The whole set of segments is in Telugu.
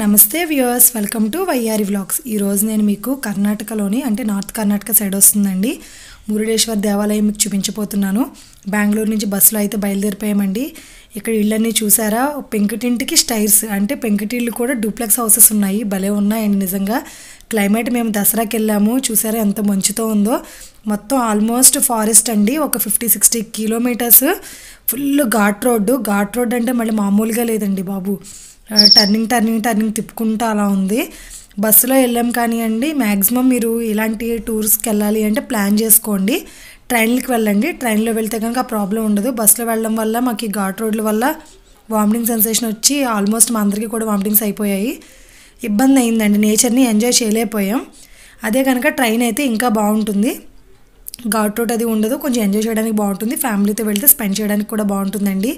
నమస్తే viewers welcome to YR vlogs ఈరోజు నేను మీకు కర్ణాటకలోని అంటే నార్త్ కర్ణాటక సైడ్ వస్తుందండి మురుడేశ్వర్ దేవాలయం మీకు చూపించబోతున్నాను బెంగళూరు నుంచి బస్సులో అయితే బయలుదేరిపోయామండి ఇక్కడ ఇళ్ళన్నీ చూసారా పెంకుటింటికి స్టైర్స్ అంటే పెంకుటిళ్ళు కూడా డూప్లెక్స్ హౌసెస్ ఉన్నాయి భలే ఉన్నాయండి నిజంగా క్లైమేట్ మేము దసరాకి వెళ్ళాము చూసారా ఎంత మంచుతో ఉందో మొత్తం ఆల్మోస్ట్ ఫారెస్ట్ అండి ఒక fifty sixty kilometres full ghat road ghat road అంటే మళ్ళీ మామూలుగా లేదండి బాబు టర్నింగ్ టర్నింగ్ టర్నింగ్ తిప్పుకుంటూ అలా ఉంది బస్సులో వెళ్ళాం కానీ అండి మ్యాక్సిమం మీరు ఇలాంటి టూర్స్కి వెళ్ళాలి అంటే ప్లాన్ చేసుకోండి ట్రైన్లకి వెళ్ళండి ట్రైన్లో వెళ్తే కనుక ఆ ప్రాబ్లం ఉండదు బస్సులో వెళ్ళడం వల్ల మాకు ఘాట్ రోడ్ల వల్ల వామిటింగ్ సెన్సేషన్ వచ్చి ఆల్మోస్ట్ మా అందరికీ కూడా వామిటింగ్స్ అయిపోయాయి ఇబ్బంది అయిందండి నేచర్ని ఎంజాయ్ చేయలేకపోయాం అదే కనుక ట్రైన్ అయితే ఇంకా బాగుంటుంది ఘాట్ రోడ్ అది ఉండదు కొంచెం ఎంజాయ్ చేయడానికి బాగుంటుంది ఫ్యామిలీతో వెళ్తే స్పెండ్ చేయడానికి కూడా బాగుంటుందండి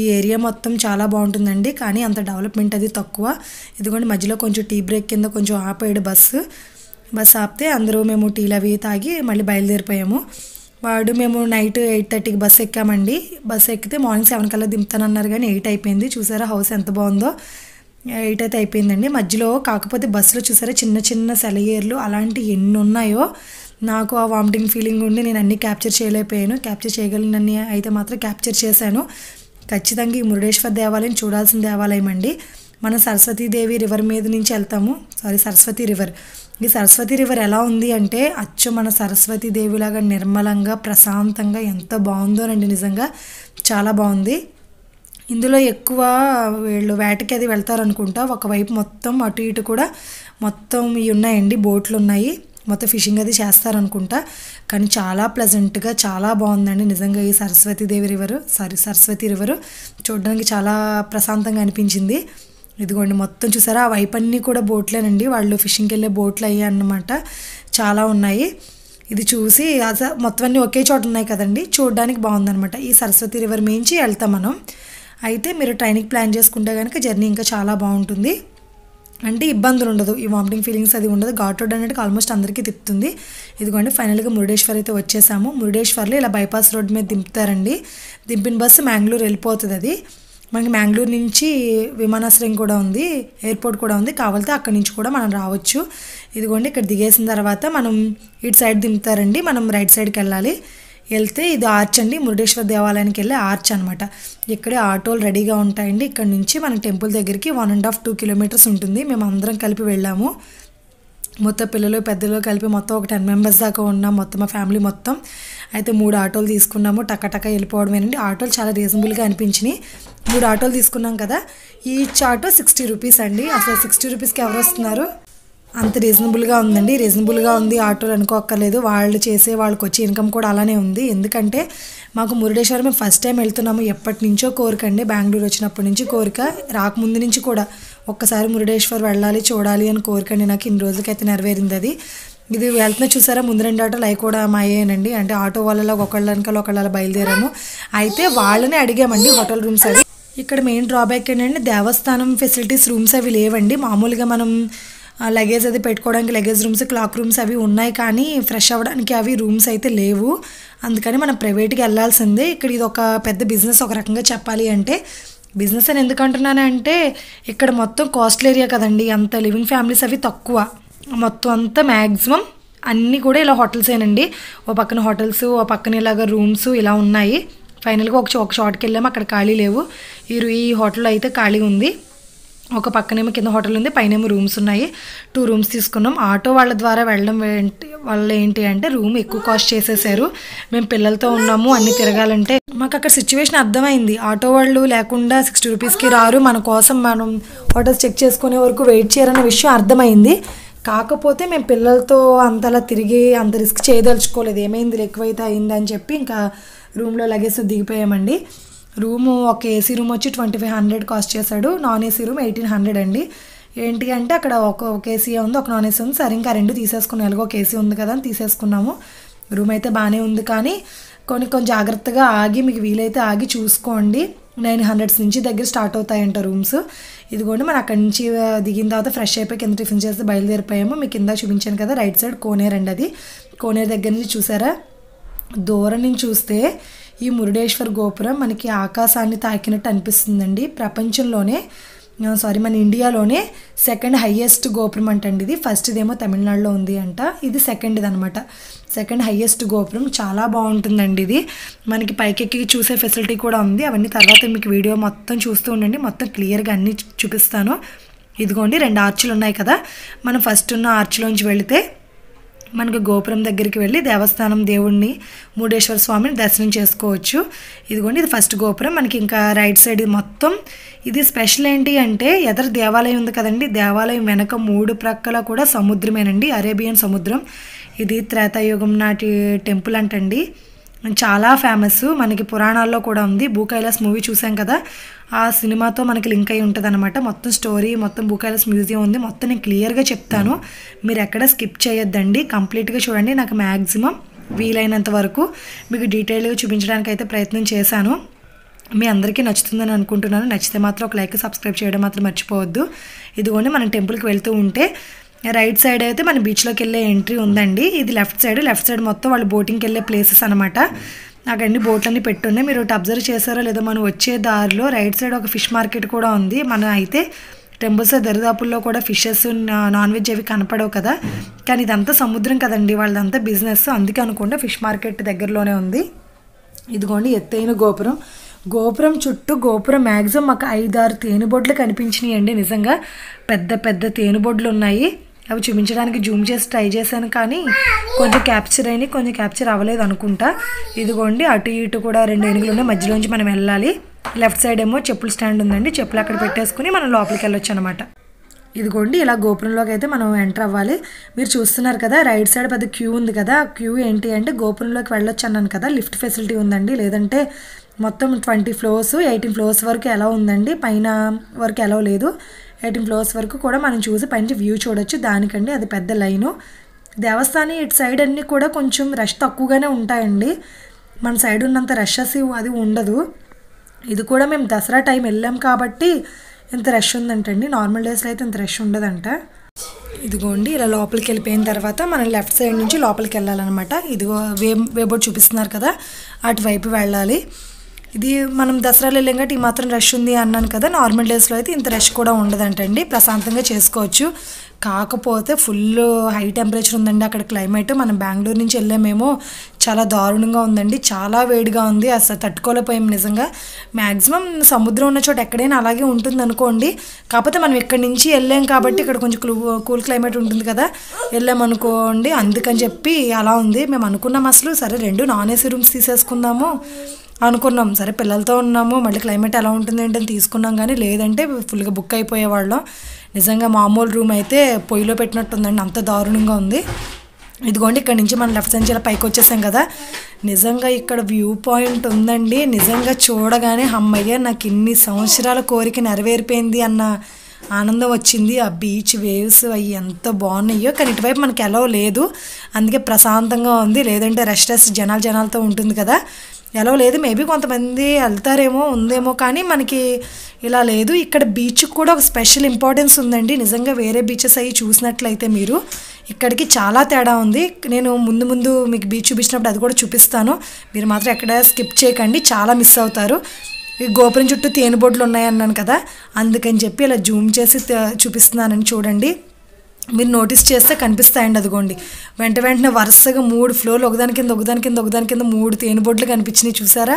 ఈ ఏరియా మొత్తం చాలా బాగుంటుందండి కానీ అంత డెవలప్మెంట్ అది తక్కువ ఎందుకంటే మధ్యలో కొంచెం టీ బ్రేక్ కింద కొంచెం ఆపాడు బస్సు బస్సు ఆపితే అందరూ మేము టీలు అవి తాగి మళ్ళీ బయలుదేరిపోయాము వాడు మేము నైట్ ఎయిట్ థర్టీకి బస్సు ఎక్కామండి బస్సు ఎక్కితే మార్నింగ్ సెవెన్ కల్లా దింపుతానన్నారు కానీ ఎయిట్ అయిపోయింది చూసారా హౌస్ ఎంత బాగుందో ఎయిట్ అయితే అయిపోయిందండి మధ్యలో కాకపోతే బస్సులో చూసారా చిన్న చిన్న సెలయేర్లు అలాంటి ఎన్ని ఉన్నాయో నాకు ఆ వామిటింగ్ ఫీలింగ్ ఉండి నేను అన్నీ క్యాప్చర్ చేయలేకపోయాను క్యాప్చర్ చేయగలనన్నీ అయితే మాత్రం క్యాప్చర్ చేశాను ఖచ్చితంగా ఈ మురుడేశ్వర దేవాలయం చూడాల్సిన దేవాలయం అండి మన సరస్వతీదేవి రివర్ మీద నుంచి వెళ్తాము సారీ సరస్వతి రివర్ ఈ సరస్వతి రివర్ ఎలా ఉంది అంటే అచ్చు మన సరస్వతి దేవిలాగా నిర్మలంగా ప్రశాంతంగా ఎంత బాగుందో అండి నిజంగా చాలా బాగుంది ఇందులో ఎక్కువ వీళ్ళు వేటకి అది వెళ్తారనుకుంటా ఒకవైపు మొత్తం అటు ఇటు కూడా మొత్తం ఇవి ఉన్నాయండి బోట్లు ఉన్నాయి మొత్తం ఫిషింగ్ అది చేస్తారనుకుంటా కానీ చాలా ప్లెజెంట్గా చాలా బాగుందండి నిజంగా ఈ Saraswati Devi river sorry Saraswati river చూడడానికి చాలా ప్రశాంతంగా అనిపించింది ఇదిగోండి మొత్తం చూసారా ఆ వైపన్నీ కూడా బోట్లేనండి వాళ్ళు ఫిషింగ్కి వెళ్ళే బోట్లు అయ్యాయి అన్నమాట చాలా ఉన్నాయి ఇది చూసి మొత్తం అన్నీ ఒకే చోట ఉన్నాయి కదండి చూడడానికి బాగుందనమాట ఈ సరస్వతి రివర్ మించి వెళ్తాం మనం అయితే మీరు ట్రైనింగ్ ప్లాన్ చేసుకుంటే కనుక జర్నీ ఇంకా చాలా బాగుంటుంది అంటే ఇబ్బందులు ఉండదు ఈ వామిటింగ్ ఫీలింగ్స్ అది ఉండదు ఘాట్ రోడ్ అనేది ఆల్మోస్ట్ అందరికీ తిప్పుతుంది ఇదిగోండి ఫైనల్గా మురుడేశ్వర్ అయితే వచ్చేసాము మురుడేశ్వర్లో ఇలా బైపాస్ రోడ్ మీద దింపుతారండి దింపిన బస్సు మ్యాంగ్లూర్ వెళ్ళిపోతుంది అది మనకి మ్యాంగ్లూర్ నుంచి విమానాశ్రయం కూడా ఉంది ఎయిర్పోర్ట్ కూడా ఉంది కావాలితే అక్కడి నుంచి కూడా మనం రావచ్చు ఇదిగోండి ఇక్కడ దిగేసిన తర్వాత మనం ఇటు సైడ్ దింపుతారండి మనం రైట్ సైడ్కి వెళ్ళాలి వెళ్తే ఇది ఆర్చ్ అండి మురుడేశ్వర దేవాలయానికి వెళ్ళే ఆర్చ్ అనమాట ఇక్కడే ఆటోలు రెడీగా ఉంటాయండి ఇక్కడ నుంచి మన టెంపుల్ దగ్గరికి one and half two kilometres ఉంటుంది మేము అందరం కలిపి వెళ్ళాము మొత్తం పిల్లలు పెద్దలు కలిపి మొత్తం ఒక టెన్ మెంబర్స్ దాకా ఉన్నాం మొత్తం మా ఫ్యామిలీ మొత్తం అయితే మూడు ఆటోలు తీసుకున్నాము టకటక వెళ్ళిపోవడమేనండి ఆటోలు చాలా రీజనబుల్గా అనిపించినాయి మూడు ఆటోలు తీసుకున్నాం కదా ఈచ్ ఆటో సిక్స్టీ రూపీస్ అండి అసలు సిక్స్టీ రూపీస్కి ఎవరు వస్తున్నారు అంత రీజనబుల్గా ఉందండి రీజనబుల్గా ఉంది ఆటోలు అనుకోక్కర్లేదు వాళ్ళు చేసే వాళ్ళకి వచ్చే ఇన్కమ్ కూడా అలానే ఉంది ఎందుకంటే మాకు మురుడేశ్వరం మేము ఫస్ట్ టైం వెళ్తున్నాము ఎప్పటి నుంచో కోరిక అండి బెంగళూరు వచ్చినప్పటి నుంచి కోరిక రాకముందు నుంచి కూడా ఒక్కసారి మురుడేశ్వర్ వెళ్ళాలి చూడాలి అని కోరిక అండి నాకు ఇన్ని రోజులకైతే నెరవేరింది అది ఇది వెళ్తున్నా చూసారా ముందు రెండు ఆటోలు అవి కూడా మాయేనండి అంటే ఆటో వాళ్ళలో ఒకళ్ళ వెనకాల ఒకళ్ళ బయలుదేరాము అయితే వాళ్ళని అడిగామండి హోటల్ రూమ్స్ అవి ఇక్కడ మెయిన్ డ్రాబ్యాక్ ఏంటంటే దేవస్థానం ఫెసిలిటీస్ రూమ్స్ అవి లేవండి మామూలుగా మనం లగేజ్ అది పెట్టుకోవడానికి లగేజ్ రూమ్స్ క్లాక్ రూమ్స్ అవి ఉన్నాయి కానీ ఫ్రెష్ అవ్వడానికి అవి రూమ్స్ అయితే లేవు అందుకని మనం ప్రైవేట్కి వెళ్లాల్సిందే ఇక్కడ ఇది ఒక పెద్ద బిజినెస్ ఒక రకంగా చెప్పాలి అంటే బిజినెస్ అని ఎందుకు అంటే ఇక్కడ మొత్తం కాస్ట్లీ ఏరియా కదండి అంత లివింగ్ ఫ్యామిలీస్ అవి తక్కువ మొత్తం అంతా మ్యాక్సిమం అన్నీ కూడా ఇలా హోటల్సేనండి ఓ పక్కన హోటల్స్ ఓ పక్కన ఇలాగ రూమ్స్ ఇలా ఉన్నాయి ఫైనల్గా ఒక ఒక షార్ట్కి వెళ్ళాము అక్కడ ఖాళీ లేవు ఈ ఈ హోటల్లో అయితే ఖాళీ ఉంది ఒక పక్కనేమో కింద హోటల్ ఉంది పైనేమో రూమ్స్ ఉన్నాయి టూ రూమ్స్ తీసుకున్నాం ఆటో వాళ్ళ ద్వారా వెళ్ళడం ఏంటి వాళ్ళు ఏంటి అంటే రూమ్ ఎక్కువ కాస్ట్ చేసేసారు మేము పిల్లలతో ఉన్నాము అన్ని తిరగాలంటే మాకు అక్కడ సిచ్యువేషన్ అర్థమైంది ఆటో వాళ్ళు లేకుండా సిక్స్టీ రూపీస్కి రారు మన కోసం మనం హోటల్స్ చెక్ చేసుకునే వరకు వెయిట్ చేయరన్న విషయం అర్థమైంది కాకపోతే మేము పిల్లలతో అంతలా తిరిగి అంత రిస్క్ చేయదలుచుకోలేదు ఏమైంది ఎక్కువైతే అయిందని చెప్పి ఇంకా రూమ్లో లగేజ్ దిగిపోయామండి రూము ఒక ఏసీ రూమ్ వచ్చి ట్వంటీ ఫైవ్ హండ్రెడ్ కాస్ట్ చేశాడు non AC room eighteen hundred అండి ఏంటి అంటే అక్కడ ఒక ఒక ఏసీ ఉంది ఒక నాన్ ఏసీ ఉంది సరే ఇంకా రెండు తీసేసుకున్నాం ఎలాగో ఒక ఏసీ ఉంది కదా అని తీసేసుకున్నాము రూమ్ అయితే బాగానే ఉంది కానీ కొన్ని కొంచెం జాగ్రత్తగా ఆగి మీకు వీలైతే ఆగి చూసుకోండి నైన్ హండ్రెడ్స్ నుంచి దగ్గర స్టార్ట్ అవుతాయంట రూమ్స్ ఇదిగోండి మనం అక్కడి నుంచి దిగిన తర్వాత ఫ్రెష్ అయిపోయి కింద టిఫిన్ చేసి బయలుదేరిపోయాము మీకు కింద చూపించాను కదా రైట్ సైడ్ కోనేరు అండి అది కోనేరు దగ్గర నుంచి చూసారా దూరం నుంచి చూస్తే ఈ మురుడేశ్వర్ గోపురం మనకి ఆకాశాన్ని తాకినట్టు అనిపిస్తుందండి ప్రపంచంలోనే సారీ మన ఇండియాలోనే సెకండ్ హయ్యెస్ట్ గోపురం అంటండి ఇది ఫస్ట్దేమో తమిళనాడులో ఉంది అంట ఇది ఇది అనమాట సెకండ్ హయ్యెస్ట్ గోపురం చాలా బాగుంటుందండి ఇది మనకి పైకెక్కి చూసే ఫెసిలిటీ కూడా ఉంది అవన్నీ తర్వాత మీకు వీడియో మొత్తం చూస్తూ ఉండండి మొత్తం క్లియర్గా అన్నీ చూపిస్తాను ఇదిగోండి రెండు ఆర్చులు ఉన్నాయి కదా మనం ఫస్ట్ ఉన్న ఆర్చులోంచి వెళితే మనకు గోపురం దగ్గరికి వెళ్ళి దేవస్థానం దేవుణ్ణి మూడేశ్వర స్వామిని దర్శనం చేసుకోవచ్చు ఇదిగోండి ఇది ఫస్ట్ గోపురం మనకి ఇంకా రైట్ సైడ్ మొత్తం ఇది స్పెషల్ ఏంటి అంటే ఎదరు దేవాలయం ఉంది కదండి దేవాలయం వెనక మూడు ప్రక్కల కూడా సముద్రమేనండి అరేబియన్ సముద్రం ఇది త్రేతాయుగం నాటి టెంపుల్ అంటండి చాలా ఫేమస్ మనకి పురాణాల్లో కూడా ఉంది భూకైలాస్ మూవీ చూసాం కదా ఆ సినిమాతో మనకి లింక్ అయి ఉంటుంది అనమాట మొత్తం స్టోరీ మొత్తం భూకైలాస్ మ్యూజియం ఉంది మొత్తం నేను క్లియర్గా చెప్తాను మీరు ఎక్కడ స్కిప్ చేయొద్దండి కంప్లీట్గా చూడండి నాకు మ్యాక్సిమం వీలైనంత వరకు మీకు డీటెయిల్గా చూపించడానికి అయితే ప్రయత్నం చేశాను మీ అందరికీ నచ్చుతుందని అనుకుంటున్నాను నచ్చితే మాత్రం ఒక లైక్ సబ్స్క్రైబ్ చేయడం మాత్రం మర్చిపోవద్దు ఇదిగోండి మనం టెంపుల్కి వెళ్తూ ఉంటే రైట్ సైడ్ అయితే మన బీచ్లోకి వెళ్ళే ఎంట్రీ ఉందండి ఇది లెఫ్ట్ సైడ్ లెఫ్ట్ సైడ్ మొత్తం వాళ్ళు బోటింగ్కి వెళ్ళే ప్లేసెస్ అనమాట అక్కడన్ని బోట్లన్నీ పెట్టున్నాయి మీరు అబ్జర్వ్ చేశారో లేదో మనం వచ్చే దారిలో రైట్ సైడ్ ఒక ఫిష్ మార్కెట్ కూడా ఉంది మనం అయితే టెంపుల్స్ దరిదాపుల్లో కూడా ఫిషెస్ నాన్ వెజ్ అవి కనపడవు కదా కానీ ఇదంతా సముద్రం కదండి వాళ్ళదంతా బిజినెస్ అందుకే అనుకుంటే ఫిష్ మార్కెట్ దగ్గరలోనే ఉంది ఇదిగోండి ఎత్తైన గోపురం గోపురం చుట్టూ గోపురం మ్యాక్సిమం మాకు ఐదారు కనిపించినాయి కనిపించినాయండి నిజంగా పెద్ద పెద్ద తేనుబొడ్లు ఉన్నాయి అవి చూపించడానికి జూమ్ చేసి ట్రై చేశాను కానీ కొంచెం క్యాప్చర్ అయినాయి కొంచెం క్యాప్చర్ అవ్వలేదు అనుకుంటా ఇదిగోండి అటు ఇటు కూడా రెండు ఎనుగులు ఉన్నాయి మధ్యలోంచి మనం వెళ్ళాలి లెఫ్ట్ సైడ్ ఏమో చెప్పుల స్టాండ్ ఉందండి చెప్పులు అక్కడ పెట్టేసుకుని మనం లోపలికి వెళ్ళొచ్చు అనమాట ఇదిగోండి ఇలా గోపురంలోకి అయితే మనం ఎంటర్ అవ్వాలి మీరు చూస్తున్నారు కదా రైట్ సైడ్ పెద్ద క్యూ ఉంది కదా క్యూ ఏంటి అంటే గోపురంలోకి వెళ్ళొచ్చు అన్నాను కదా లిఫ్ట్ ఫెసిలిటీ ఉందండి లేదంటే మొత్తం ట్వంటీ ఫ్లోర్స్ ఎయిటీన్ ఫ్లోర్స్ వరకు ఎలా ఉందండి పైన వరకు ఎలా లేదు ఎయిటీన్ ఫ్లోర్స్ వరకు కూడా మనం చూసి పైన వ్యూ చూడొచ్చు దానికండి అది పెద్ద లైను దేవస్థానం ఇటు సైడ్ అన్నీ కూడా కొంచెం రష్ తక్కువగానే ఉంటాయండి మన సైడ్ ఉన్నంత రషెస్ అది ఉండదు ఇది కూడా మేము దసరా టైం వెళ్ళాం కాబట్టి ఇంత రష్ ఉందంటండి నార్మల్ డేస్లో అయితే ఇంత రష్ ఉండదంట ఇదిగోండి ఇలా లోపలికి వెళ్ళిపోయిన తర్వాత మనం లెఫ్ట్ సైడ్ నుంచి లోపలికి వెళ్ళాలన్నమాట ఇదిగో వే వేబోర్డ్ చూపిస్తున్నారు కదా అటువైపు వెళ్ళాలి ఇది మనం దసరా వెళ్ళాం కాబట్టి ఈ మాత్రం రష్ ఉంది అన్నాను కదా నార్మల్ డేస్లో అయితే ఇంత రష్ కూడా ఉండదంటండి ప్రశాంతంగా చేసుకోవచ్చు కాకపోతే ఫుల్ హై టెంపరేచర్ ఉందండి అక్కడ క్లైమేట్ మనం బెంగళూరు నుంచి వెళ్ళామేమో చాలా దారుణంగా ఉందండి చాలా వేడిగా ఉంది అసలు తట్టుకోలేకపోయాం నిజంగా మ్యాక్సిమం సముద్రం ఉన్న చోట ఎక్కడైనా అలాగే ఉంటుంది అనుకోండి కాకపోతే మనం ఇక్కడి నుంచి వెళ్ళాం కాబట్టి ఇక్కడ కొంచెం కూల్ క్లైమేట్ ఉంటుంది కదా వెళ్ళాం అనుకోండి అందుకని చెప్పి అలా ఉంది మేము అనుకున్నాం అసలు సరే రెండు నాన్ ఏసీ రూమ్స్ తీసేసుకుందాము అనుకున్నాం సరే పిల్లలతో ఉన్నాము మళ్ళీ క్లైమేట్ ఎలా ఉంటుంది ఏంటని తీసుకున్నాం కానీ లేదంటే ఫుల్గా బుక్ అయిపోయేవాళ్ళం నిజంగా మామూలు రూమ్ అయితే పొయ్యిలో పెట్టినట్టుందండి అంత దారుణంగా ఉంది ఇదిగోండి ఇక్కడ నుంచి మనం లెఫ్ట్ సైడ్ ఇలా పైకి వచ్చేసాం కదా నిజంగా ఇక్కడ వ్యూ పాయింట్ ఉందండి నిజంగా చూడగానే అమ్మయ్య నాకు ఇన్ని సంవత్సరాల కోరిక నెరవేరిపోయింది అన్న ఆనందం వచ్చింది ఆ బీచ్ వేవ్స్ అవి ఎంత బాగున్నాయో కానీ ఇటువైపు మనకి ఎలవ్ లేదు అందుకే ప్రశాంతంగా ఉంది లేదంటే రెస్ట్ జనాలు జనాలతో ఉంటుంది కదా ఎలా లేదు మేబీ కొంతమంది వెళ్తారేమో ఉందేమో కానీ మనకి ఇలా లేదు ఇక్కడ బీచ్కి కూడా ఒక స్పెషల్ ఇంపార్టెన్స్ ఉందండి నిజంగా వేరే బీచెస్ అవి చూసినట్లయితే మీరు ఇక్కడికి చాలా తేడా ఉంది నేను ముందు ముందు మీకు బీచ్ చూపించినప్పుడు అది కూడా చూపిస్తాను మీరు మాత్రం ఎక్కడ స్కిప్ చేయకండి చాలా మిస్ అవుతారు ఈ గోపురం చుట్టూ తేనెబొడ్లు ఉన్నాయన్నాను కదా అందుకని చెప్పి ఇలా జూమ్ చేసి చూపిస్తున్నానని చూడండి మీరు నోటీస్ చేస్తే కనిపిస్తాయండి అదిగోండి వెంట వెంటనే వరుసగా మూడు ఫ్లోర్లు ఒకదాని కింద ఒకదాని కింద ఒకదాని కింద మూడు తేనెబొట్లు కనిపించినాయి చూసారా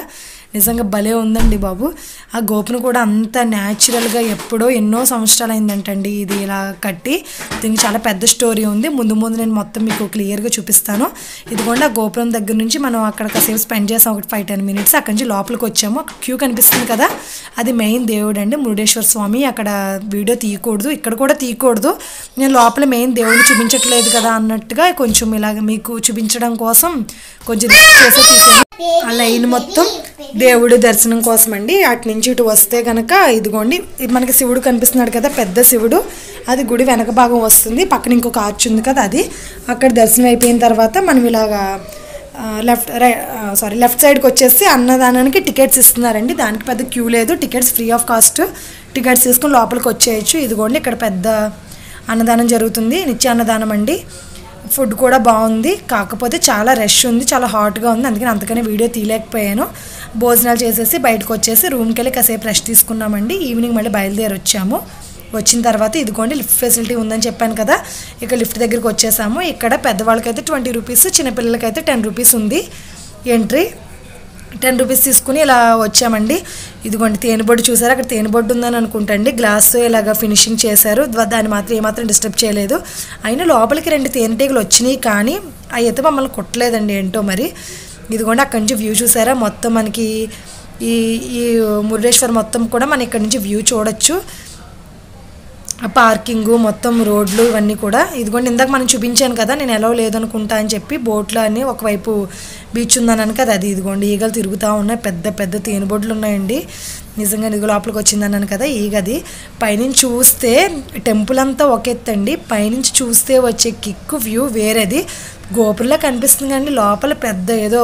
నిజంగా భలే ఉందండి బాబు ఆ గోపును కూడా అంత న్యాచురల్గా ఎప్పుడో ఎన్నో సంవత్సరాలు అయిందంటండి ఇది ఇలా కట్టి దీనికి చాలా పెద్ద స్టోరీ ఉంది ముందు ముందు నేను మొత్తం మీకు క్లియర్గా చూపిస్తాను ఇదిగోండి ఆ గోపురం దగ్గర నుంచి మనం అక్కడ కాసేపు స్పెండ్ చేసాం ఒక ఫైవ్ టెన్ మినిట్స్ అక్కడి నుంచి లోపలికి వచ్చాము క్యూ కనిపిస్తుంది కదా అది మెయిన్ దేవుడు అండి మురుడేశ్వర స్వామి అక్కడ వీడియో తీయకూడదు ఇక్కడ కూడా తీయకూడదు నేను లోపల లోపల ఏం దేవుడు చూపించట్లేదు కదా అన్నట్టుగా కొంచెం ఇలాగ మీకు చూపించడం కోసం కొంచెం చేసే తీసేసి ఆ లైన్ మొత్తం దేవుడు దర్శనం కోసం అండి అటు నుంచి ఇటు వస్తే కనుక ఇదిగోండి మనకి శివుడు కనిపిస్తున్నాడు కదా పెద్ద శివుడు అది గుడి వెనక భాగం వస్తుంది పక్కన ఇంకొక ఆర్చ్ ఉంది కదా అది అక్కడ దర్శనం అయిపోయిన తర్వాత మనం ఇలాగా లెఫ్ట్ రై సారీ లెఫ్ట్ సైడ్కి వచ్చేసి అన్నదానానికి టికెట్స్ ఇస్తున్నారండి దానికి పెద్ద క్యూ లేదు tickets free of cost tickets తీసుకుని లోపలికి వచ్చేయచ్చు ఇదిగోండి ఇక్కడ పెద్ద అన్నదానం జరుగుతుంది నిత్య అన్నదానం అండి ఫుడ్ కూడా బాగుంది కాకపోతే చాలా రష్ ఉంది చాలా హాట్గా ఉంది అందుకని అంతకనే వీడియో తీయలేకపోయాను భోజనాలు చేసేసి బయటకు వచ్చేసి రూమ్కి వెళ్ళి కాసేపు రెస్ట్ తీసుకున్నామండి ఈవినింగ్ మళ్ళీ బయలుదేరి వచ్చాము వచ్చిన తర్వాత ఇదిగోండి లిఫ్ట్ ఫెసిలిటీ ఉందని చెప్పాను కదా ఇక లిఫ్ట్ దగ్గరికి వచ్చేసాము ఇక్కడ పెద్దవాళ్ళకైతే ట్వంటీ రూపీస్ చిన్నపిల్లలకైతే టెన్ రూపీస్ ఉంది ఎంట్రీ టెన్ రూపీస్ తీసుకుని ఇలా వచ్చామండి ఇదిగోండి తేనెబొడ్డు చూసారు అక్కడ తేనెబొడ్డు ఉందని అనుకుంటండి గ్లాస్ ఇలాగ ఫినిషింగ్ చేశారు దాన్ని మాత్రం ఏమాత్రం డిస్టర్బ్ చేయలేదు అయినా లోపలికి రెండు తేనెటీగలు వచ్చినాయి కానీ అవి అయితే మమ్మల్ని కుట్టలేదండి ఏంటో మరి ఇదిగోండి అక్కడి నుంచి వ్యూ చూసారా మొత్తం మనకి ఈ ఈ మురుడేశ్వర్ మొత్తం కూడా మనం ఇక్కడి నుంచి వ్యూ చూడొచ్చు పార్కింగ్ మొత్తం రోడ్లు ఇవన్నీ కూడా ఇదిగోండి ఇందాక మనం చూపించాను కదా నేను ఎలా లేదనుకుంటా అని చెప్పి బోట్లు అని ఒకవైపు బీచ్ ఉందన్నాను కదా అది ఇదిగోండి ఈగలు తిరుగుతూ ఉన్నాయి పెద్ద పెద్ద తేనెబొడ్లు ఉన్నాయండి నిజంగా ఇదిగో లోపలికి వచ్చిందన్నాను కదా ఈగది పైనుంచి చూస్తే టెంపుల్ అంతా ఒక ఎత్తండి పైనుంచి చూస్తే వచ్చే కిక్ వ్యూ వేరేది గోపురంలో కనిపిస్తుంది అండి లోపల పెద్ద ఏదో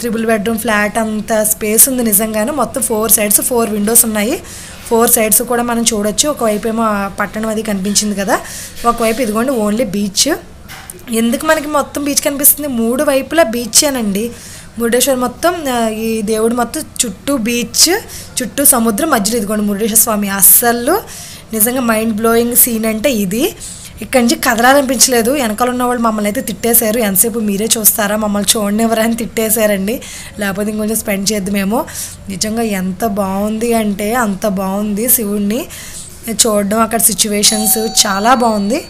త్రిబుల్ బెడ్రూమ్ ఫ్లాట్ అంత స్పేస్ ఉంది నిజంగానే మొత్తం ఫోర్ సైడ్స్ ఫోర్ విండోస్ ఉన్నాయి ఫోర్ సైడ్స్ కూడా మనం చూడొచ్చు ఒకవైపు ఏమో పట్టణం అది కనిపించింది కదా ఒకవైపు ఇదిగోండి ఓన్లీ బీచ్ ఎందుకు మనకి మొత్తం బీచ్ కనిపిస్తుంది మూడు వైపులా బీచేనండి మురుడేశ్వర్ మొత్తం ఈ దేవుడు మొత్తం చుట్టూ బీచ్ చుట్టూ సముద్రం మధ్యలో ఇదిగోండి మురుడేశ్వర స్వామి అస్సలు నిజంగా మైండ్ బ్లోయింగ్ సీన్ అంటే ఇది ఇక్కడి నుంచి కదలాలనిపించలేదు వెనకాల ఉన్న వాళ్ళు మమ్మల్ని అయితే తిట్టేశారు ఎంతసేపు మీరే చూస్తారా మమ్మల్ని చూడండి ఎవరని తిట్టేశారండి లేకపోతే ఇంకొంచెం స్పెండ్ చేద్దామేమో నిజంగా ఎంత బాగుంది అంటే అంత బాగుంది శివుడిని చూడడం అక్కడ సిచ్యువేషన్స్ చాలా బాగుంది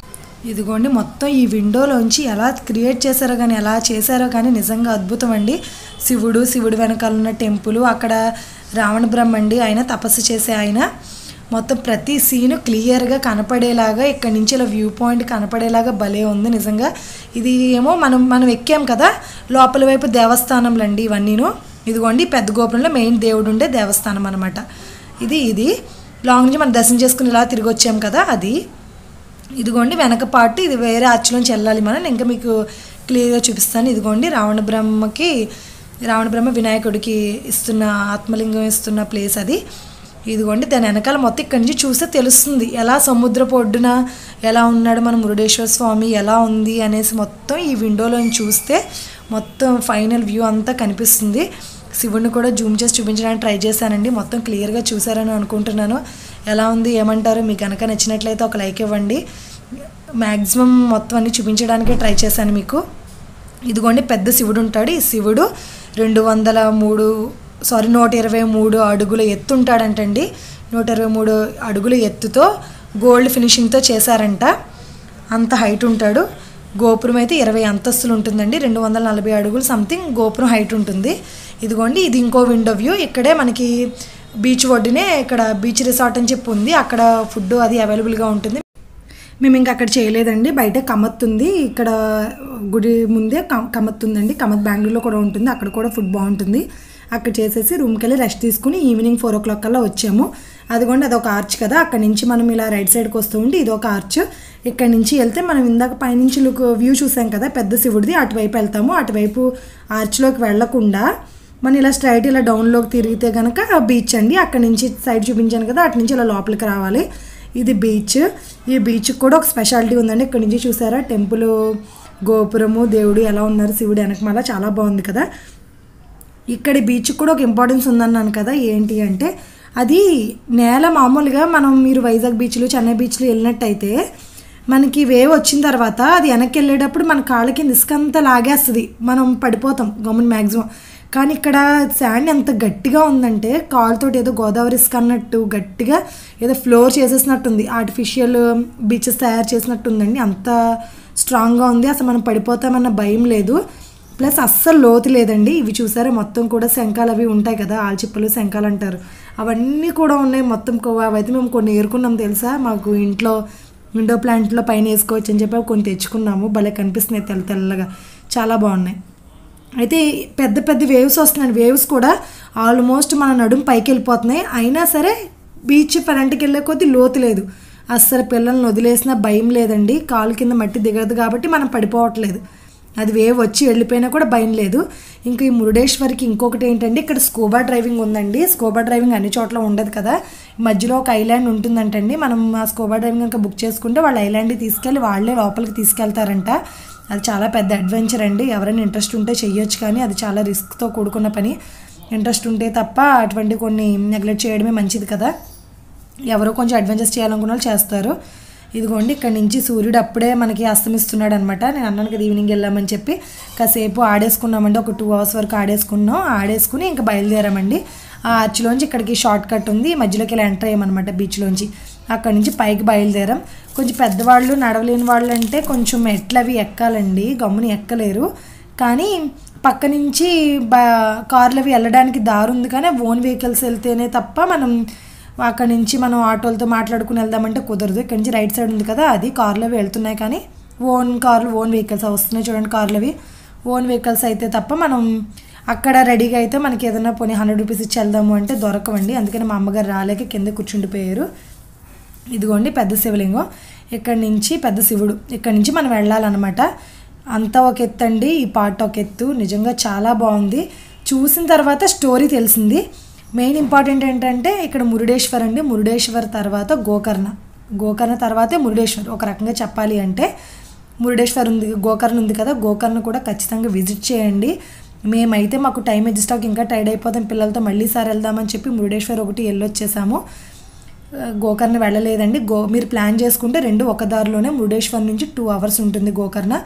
ఇదిగోండి మొత్తం ఈ విండోలోంచి ఎలా క్రియేట్ చేశారో కానీ ఎలా చేశారో కానీ నిజంగా అద్భుతం అండి శివుడు శివుడు వెనకాల ఉన్న టెంపుల్ అక్కడ రావణ బ్రహ్మండి ఆయన తపస్సు చేసే ఆయన మొత్తం ప్రతి సీను క్లియర్గా కనపడేలాగా ఇక్కడ నుంచి ఇలా వ్యూ పాయింట్ కనపడేలాగా భలే ఉంది నిజంగా ఇది ఏమో మనం మనం ఎక్కాం కదా లోపల వైపు దేవస్థానంలండి ఇవన్నీను ఇదిగోండి పెద్ద గోపురంలో మెయిన్ దేవుడు ఉండే దేవస్థానం అనమాట ఇది ఇది లాంగ్ నుంచి మనం దర్శనం చేసుకుని ఇలా తిరిగి వచ్చాం కదా అది ఇదిగోండి వెనక పాటు ఇది వేరే అచ్చులోంచి వెళ్ళాలి మనం ఇంకా మీకు క్లియర్గా చూపిస్తాను ఇదిగోండి రావణ బ్రహ్మకి రావణ బ్రహ్మ వినాయకుడికి ఇస్తున్న ఆత్మలింగం ఇస్తున్న ప్లేస్ అది ఇదిగోండి దాని వెనకాల మొత్తం ఇక్కడి నుంచి చూస్తే తెలుస్తుంది ఎలా సముద్రపు ఒడ్డున ఎలా ఉన్నాడు మన మురుడేశ్వర స్వామి ఎలా ఉంది అనేసి మొత్తం ఈ విండోలోని చూస్తే మొత్తం ఫైనల్ వ్యూ అంతా కనిపిస్తుంది శివుడిని కూడా జూమ్ చేసి చూపించడానికి ట్రై చేశానండి మొత్తం క్లియర్గా చూసారని అనుకుంటున్నాను ఎలా ఉంది ఏమంటారు మీకు కనుక నచ్చినట్లయితే ఒక లైక్ ఇవ్వండి మ్యాక్సిమం మొత్తం అన్ని చూపించడానికే ట్రై చేశాను మీకు ఇదిగోండి పెద్ద శివుడు ఉంటాడు ఈ శివుడు రెండు వందల మూడు సారీ నూట ఇరవై మూడు అడుగుల ఎత్తు ఉంటాడంటండి నూట ఇరవై మూడు అడుగుల ఎత్తుతో గోల్డ్ ఫినిషింగ్తో చేశారంట అంత హైట్ ఉంటాడు గోపురం అయితే ఇరవై అంతస్తులు ఉంటుందండి రెండు వందల నలభై అడుగులు సంథింగ్ గోపురం హైట్ ఉంటుంది ఇదిగోండి ఇది ఇంకో విండో వ్యూ ఇక్కడే మనకి బీచ్ ఒడ్డునే ఇక్కడ బీచ్ రిసార్ట్ అని చెప్పి ఉంది అక్కడ ఫుడ్ అది అవైలబుల్గా ఉంటుంది మేము ఇంకా అక్కడ చేయలేదండి బయట కమత్తుంది ఇక్కడ గుడి ముందే కమత్తుందండి కమత్ బెంగళూరులో కూడా ఉంటుంది అక్కడ కూడా ఫుడ్ బాగుంటుంది అక్కడ చేసేసి రూమ్కి వెళ్ళి రెస్ట్ తీసుకుని ఈవినింగ్ ఫోర్ ఓ క్లాక్ కల్లా వచ్చాము అదిగోండి అదొక ఆర్చ్ కదా అక్కడ నుంచి మనం ఇలా రైట్ సైడ్కి వస్తూ ఉంటే ఇదొక ఆర్చ్ ఇక్కడ నుంచి వెళ్తే మనం ఇందాక పైనుంచి లుక్ వ్యూ చూసాం కదా పెద్ద శివుడిది అటువైపు వెళ్తాము అటువైపు ఆర్చ్లోకి వెళ్లకుండా మనం ఇలా స్ట్రైట్ ఇలా డౌన్లోకి తిరిగితే కనుక బీచ్ అండి అక్కడ నుంచి సైడ్ చూపించాను కదా అటు నుంచి ఇలా లోపలికి రావాలి ఇది బీచ్ ఈ బీచ్కి కూడా ఒక స్పెషాలిటీ ఉందండి ఇక్కడ నుంచి చూసారా టెంపుల్ గోపురము దేవుడు ఎలా ఉన్నారు శివుడు వెనకమాల చాలా బాగుంది కదా ఇక్కడ బీచ్ కూడా ఒక ఇంపార్టెన్స్ ఉందన్నాను కదా ఏంటి అంటే అది నేల మామూలుగా మనం మీరు వైజాగ్ బీచ్లు చెన్నై బీచ్లు వెళ్ళినట్టయితే మనకి వేవ్ వచ్చిన తర్వాత అది వెనక్కి వెళ్ళేటప్పుడు మన కాళ్ళ కింద ఇసుక అంతా లాగేస్తుంది మనం పడిపోతాం గమన్ మ్యాక్సిమం కానీ ఇక్కడ శాండ్ ఎంత గట్టిగా ఉందంటే కాలుతోటి ఏదో గోదావరి ఇసుక అన్నట్టు గట్టిగా ఏదో ఫ్లోర్ చేసేసినట్టుంది ఆర్టిఫిషియల్ బీచెస్ తయారు చేసినట్టుందండి అంత స్ట్రాంగ్గా ఉంది అసలు మనం పడిపోతామన్న భయం లేదు ప్లస్ అస్సలు లోతు లేదండి ఇవి చూసారా మొత్తం కూడా శంఖాలు అవి ఉంటాయి కదా ఆల్చిప్పలు శంఖాలు అంటారు అవన్నీ కూడా ఉన్నాయి మొత్తం అవైతే మేము కొన్ని ఏరుకున్నాం తెలుసా మాకు ఇంట్లో విండో ప్లాంట్లో పైన వేసుకోవచ్చు అని చెప్పి కొన్ని తెచ్చుకున్నాము భలే కనిపిస్తున్నాయి తెల్ల తెల్లగా చాలా బాగున్నాయి అయితే పెద్ద పెద్ద వేవ్స్ వస్తున్నాయి వేవ్స్ కూడా ఆల్మోస్ట్ మన నడుము పైకి వెళ్ళిపోతున్నాయి అయినా సరే బీచ్ ఫ్రంట్కి వెళ్ళే కొద్దీ లోతు లేదు అస్సలు పిల్లల్ని వదిలేసిన భయం లేదండి కాలు కింద మట్టి దిగదు కాబట్టి మనం పడిపోవట్లేదు అది వే వచ్చి వెళ్ళిపోయినా కూడా భయం లేదు ఇంకా ఈ మురుడేశ్వర్కి ఇంకొకటి ఏంటంటే ఇక్కడ స్కూబా డ్రైవింగ్ ఉందండి స్కూబా డ్రైవింగ్ అన్ని చోట్ల ఉండదు కదా మధ్యలో ఒక ఐలాండ్ ఉంటుందంటండి మనం ఆ స్కూబా డ్రైవింగ్ కనుక బుక్ చేసుకుంటే వాళ్ళు ఐలాండ్కి తీసుకెళ్ళి వాళ్ళే లోపలికి తీసుకెళ్తారంట అది చాలా పెద్ద అడ్వెంచర్ అండి ఎవరైనా ఇంట్రెస్ట్ ఉంటే చేయొచ్చు కానీ అది చాలా రిస్క్తో కూడుకున్న పని ఇంట్రెస్ట్ ఉంటే తప్ప అటువంటి కొన్ని నెగ్లెక్ట్ చేయడమే మంచిది కదా ఎవరో కొంచెం అడ్వెంచర్స్ చేయాలనుకున్న వాళ్ళు చేస్తారు ఇదిగోండి ఇక్కడ నుంచి సూర్యుడు అప్పుడే మనకి అస్తమిస్తున్నాడు అనమాట నేను అన్నాను కదా ఈవినింగ్ వెళ్ళామని చెప్పి కాసేపు ఆడేసుకున్నామండి ఒక టూ అవర్స్ వరకు ఆడేసుకున్నాం ఆడేసుకుని ఇంకా బయలుదేరామండి ఆ ఆర్చ్లోంచి ఇక్కడికి షార్ట్ కట్ ఉంది మధ్యలోకి వెళ్ళి ఎంటర్ అయ్యామన్నమాట బీచ్లోంచి అక్కడి నుంచి పైకి బయలుదేరాం కొంచెం పెద్దవాళ్ళు నడవలేని వాళ్ళు అంటే కొంచెం మెట్లు అవి ఎక్కాలండి గమ్ముని ఎక్కలేరు కానీ పక్క నుంచి బా కార్లు అవి వెళ్ళడానికి దారు ఉంది కానీ ఓన్ వెహికల్స్ వెళ్తేనే తప్ప మనం అక్కడ నుంచి మనం ఆటోలతో మాట్లాడుకుని వెళ్దామంటే కుదరదు ఇక్కడ నుంచి రైట్ సైడ్ ఉంది కదా అది కార్లు అవి వెళ్తున్నాయి కానీ ఓన్ కార్లు ఓన్ వెహికల్స్ వస్తున్నాయి చూడండి కార్లు అవి ఓన్ వెహికల్స్ అయితే తప్ప మనం అక్కడ రెడీగా అయితే మనకి ఏదైనా పోనీ హండ్రెడ్ రూపీస్ ఇచ్చి వెళ్దాము అంటే దొరకవండి అందుకని మా అమ్మగారు రాలేక కింద కూర్చుండిపోయారు ఇదిగోండి పెద్ద శివలింగం ఇక్కడి నుంచి పెద్ద శివుడు ఇక్కడి నుంచి మనం వెళ్ళాలన్నమాట అంతా ఒక ఎత్తు అండి ఈ పాట ఒక ఎత్తు నిజంగా చాలా బాగుంది చూసిన తర్వాత స్టోరీ తెలిసింది మెయిన్ ఇంపార్టెంట్ ఏంటంటే ఇక్కడ మురుడేశ్వర్ అండి మురుడేశ్వర్ తర్వాత గోకర్ణ గోకర్ణ తర్వాతే మురుడేశ్వర్ ఒక రకంగా చెప్పాలి అంటే మురుడేశ్వర్ ఉంది గోకర్ణ ఉంది కదా గోకర్ణ కూడా ఖచ్చితంగా విజిట్ చేయండి మేమైతే మాకు టైం అవ్వక ఇంకా టైడ్ అయిపోతాం పిల్లలతో మళ్ళీ సారి వెళ్దామని చెప్పి మురుడేశ్వర్ ఒకటి వెళ్ళొచ్చేసాము గోకర్ణ వెళ్ళలేదండి గో మీరు ప్లాన్ చేసుకుంటే రెండు ఒక దారిలోనే మురుడేశ్వర్ నుంచి టూ అవర్స్ ఉంటుంది గోకర్ణ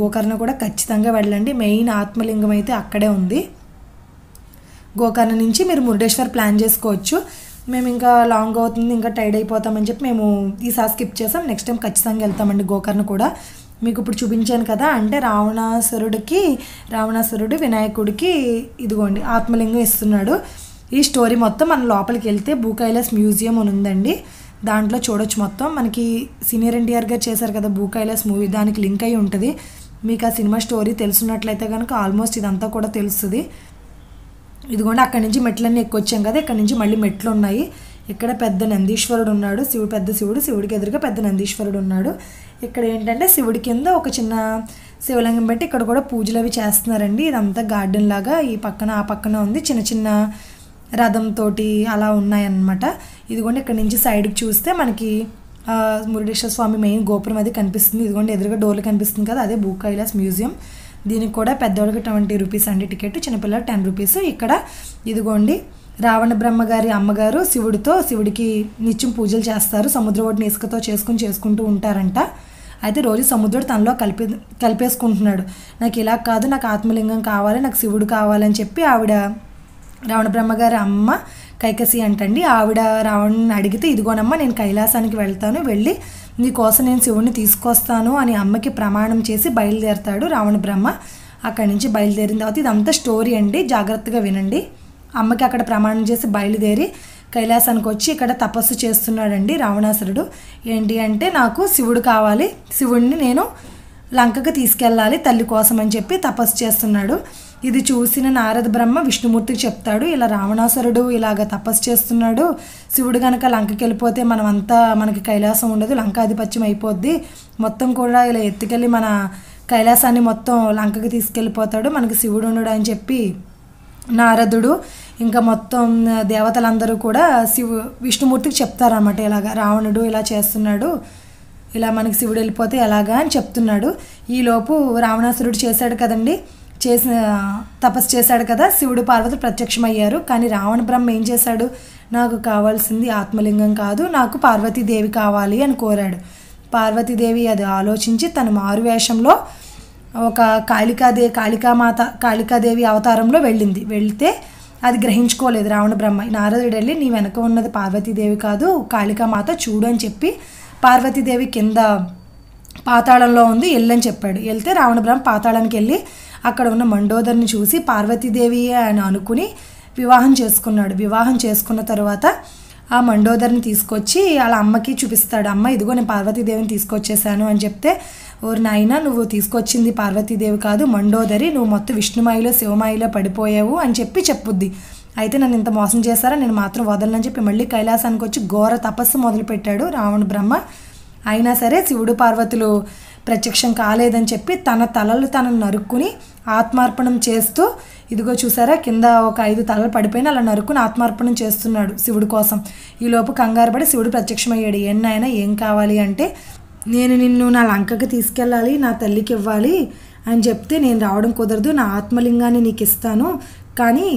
గోకర్ణ కూడా ఖచ్చితంగా వెళ్ళండి మెయిన్ ఆత్మలింగం అయితే అక్కడే ఉంది గోకర్ణ నుంచి మీరు మురుడేశ్వర్ ప్లాన్ చేసుకోవచ్చు మేము ఇంకా లాంగ్ అవుతుంది ఇంకా టైడ్ అయిపోతామని చెప్పి మేము ఈసారి స్కిప్ చేసాం నెక్స్ట్ టైం ఖచ్చితంగా వెళ్తామండి గోకర్ణ కూడా మీకు ఇప్పుడు చూపించాను కదా అంటే రావణాసురుడికి రావణాసురుడు వినాయకుడికి ఇదిగోండి ఆత్మలింగం ఇస్తున్నాడు ఈ స్టోరీ మొత్తం మనం లోపలికి వెళ్తే భూకైలాస్ మ్యూజియం అని ఉందండి దాంట్లో చూడొచ్చు మొత్తం మనకి సీనియర్ ఎన్టీఆర్ గారు చేశారు కదా భూకైలాస్ మూవీ దానికి లింక్ అయి ఉంటుంది మీకు ఆ సినిమా స్టోరీ తెలుసున్నట్లయితే కనుక ఆల్మోస్ట్ ఇదంతా కూడా తెలుస్తుంది ఇదిగోండి అక్కడి నుంచి మెట్లన్నీ వచ్చాం కదా ఇక్కడ నుంచి మళ్ళీ మెట్లు ఉన్నాయి ఇక్కడ పెద్ద నందీశ్వరుడు ఉన్నాడు శివుడు పెద్ద శివుడు శివుడికి ఎదురుగా పెద్ద నందీశ్వరుడు ఉన్నాడు ఇక్కడ ఏంటంటే శివుడి కింద ఒక చిన్న శివలింగం పెట్టి ఇక్కడ కూడా పూజలు అవి చేస్తున్నారండి ఇదంతా గార్డెన్ లాగా ఈ పక్కన ఆ పక్కన ఉంది చిన్న చిన్న రథంతో అలా ఉన్నాయన్నమాట ఇదిగోండి ఇక్కడ నుంచి సైడ్కి చూస్తే మనకి మురుడేశ్వర స్వామి మెయిన్ గోపురం అది కనిపిస్తుంది ఇదిగోండి ఎదురుగా డోర్లు కనిపిస్తుంది కదా అదే భూ కైలాస్ మ్యూజియం దీనికి కూడా పెద్దవాళ్ళకి ట్వంటీ రూపీస్ అండి టికెట్ చిన్నపిల్లలు టెన్ రూపీస్ ఇక్కడ ఇదిగోండి రావణ బ్రహ్మగారి అమ్మగారు శివుడితో శివుడికి నిత్యం పూజలు చేస్తారు సముద్ర ఓటిని ఇసుకతో చేసుకుని చేసుకుంటూ ఉంటారంట అయితే రోజు సముద్రుడు తనలో కలిపి కలిపేసుకుంటున్నాడు నాకు ఇలా కాదు నాకు ఆత్మలింగం కావాలి నాకు శివుడు కావాలని చెప్పి ఆవిడ రావణ బ్రహ్మగారి అమ్మ కైకసి అంటండి ఆవిడ రావణ్ణి అడిగితే ఇదిగోనమ్మా నేను కైలాసానికి వెళ్తాను వెళ్ళి నీకోసం నేను శివుణ్ణి తీసుకొస్తాను అని అమ్మకి ప్రమాణం చేసి బయలుదేరతాడు రావణ బ్రహ్మ అక్కడి నుంచి బయలుదేరిన తర్వాత ఇదంతా స్టోరీ అండి జాగ్రత్తగా వినండి అమ్మకి అక్కడ ప్రమాణం చేసి బయలుదేరి కైలాసానికి వచ్చి ఇక్కడ తపస్సు చేస్తున్నాడండి రావణాసురుడు ఏంటి అంటే నాకు శివుడు కావాలి శివుణ్ణి నేను లంకకు తీసుకెళ్ళాలి తల్లి కోసం అని చెప్పి తపస్సు చేస్తున్నాడు ఇది చూసిన నారద బ్రహ్మ విష్ణుమూర్తికి చెప్తాడు ఇలా రావణాసురుడు ఇలాగ తపస్సు చేస్తున్నాడు శివుడు కనుక లంకకి వెళ్ళిపోతే మనమంతా మనకి కైలాసం ఉండదు లంకాధిపత్యం అయిపోద్ది మొత్తం కూడా ఇలా ఎత్తుకెళ్ళి మన కైలాసాన్ని మొత్తం లంకకి తీసుకెళ్ళిపోతాడు మనకి శివుడు ఉండడు అని చెప్పి నారదుడు ఇంకా మొత్తం దేవతలందరూ కూడా శివు విష్ణుమూర్తికి చెప్తారన్నమాట ఇలాగ రావణుడు ఇలా చేస్తున్నాడు ఇలా మనకి శివుడు వెళ్ళిపోతే ఎలాగా అని చెప్తున్నాడు ఈలోపు రావణాసురుడు చేశాడు కదండి చేసిన తపస్సు చేశాడు కదా శివుడు పార్వతులు ప్రత్యక్షమయ్యారు కానీ రావణ బ్రహ్మ ఏం చేశాడు నాకు కావాల్సింది ఆత్మలింగం కాదు నాకు పార్వతీదేవి కావాలి అని కోరాడు పార్వతీదేవి అది ఆలోచించి తన మారు వేషంలో ఒక కాళికాదే కాళికామాత కాళికాదేవి అవతారంలో వెళ్ళింది వెళితే అది గ్రహించుకోలేదు రావణ బ్రహ్మ నారదుడు వెళ్ళి నీ వెనక ఉన్నది పార్వతీదేవి కాదు కాళికామాత చూడు అని చెప్పి పార్వతీదేవి కింద పాతాళంలో ఉంది వెళ్ళని చెప్పాడు వెళ్తే రావణ బ్రహ్మ పాతాళానికి వెళ్ళి అక్కడ ఉన్న మండోదర్ని చూసి పార్వతీదేవి అని అనుకుని వివాహం చేసుకున్నాడు వివాహం చేసుకున్న తర్వాత ఆ మండోదర్ని తీసుకొచ్చి వాళ్ళ అమ్మకి చూపిస్తాడు అమ్మ ఇదిగో నేను పార్వతీదేవిని తీసుకొచ్చేసాను అని చెప్తే ఓరి నాయన నువ్వు తీసుకొచ్చింది పార్వతీదేవి కాదు మండోదరి నువ్వు మొత్తం విష్ణుమాయిలో శివమాయిలో పడిపోయావు అని చెప్పి చెప్పుద్ది అయితే నన్ను ఇంత మోసం చేశారా నేను మాత్రం వదలనని చెప్పి మళ్ళీ కైలాసానికి వచ్చి ఘోర తపస్సు మొదలుపెట్టాడు రావణ బ్రహ్మ అయినా సరే శివుడు పార్వతులు ప్రత్యక్షం కాలేదని చెప్పి తన తలలు తను నరుక్కుని ఆత్మార్పణం చేస్తూ ఇదిగో చూసారా కింద ఒక ఐదు తలలు పడిపోయిన అలా నరుకుని ఆత్మార్పణం చేస్తున్నాడు శివుడి కోసం ఈలోపు కంగారు పడి శివుడు ప్రత్యక్షమయ్యాడు ఎన్నైనా ఏం కావాలి అంటే నేను నిన్ను నా లంకకి తీసుకెళ్ళాలి నా తల్లికి ఇవ్వాలి అని చెప్తే నేను రావడం కుదరదు నా ఆత్మలింగాన్ని నీకు ఇస్తాను కానీ